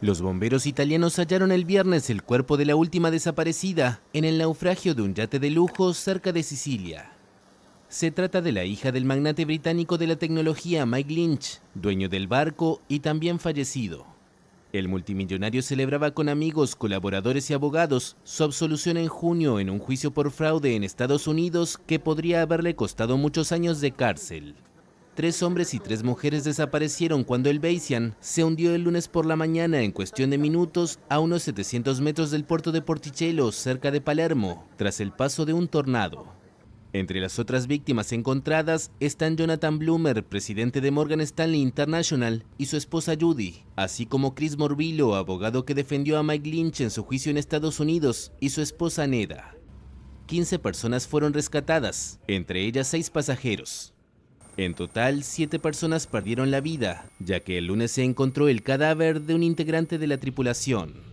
Los bomberos italianos hallaron el viernes el cuerpo de la última desaparecida en el naufragio de un yate de lujo cerca de Sicilia. Se trata de la hija del magnate británico de la tecnología Mike Lynch, dueño del barco y también fallecido. El multimillonario celebraba con amigos, colaboradores y abogados su absolución en junio en un juicio por fraude en Estados Unidos que podría haberle costado muchos años de cárcel. Tres hombres y tres mujeres desaparecieron cuando el Bayesian se hundió el lunes por la mañana en cuestión de minutos a unos 700 metros del puerto de Porticello, cerca de Palermo, tras el paso de un tornado. Entre las otras víctimas encontradas están Jonathan Bloomer, presidente de Morgan Stanley International, y su esposa Judy, así como Chris Morbillo, abogado que defendió a Mike Lynch en su juicio en Estados Unidos, y su esposa Neda. 15 personas fueron rescatadas, entre ellas 6 pasajeros. En total, siete personas perdieron la vida, ya que el lunes se encontró el cadáver de un integrante de la tripulación.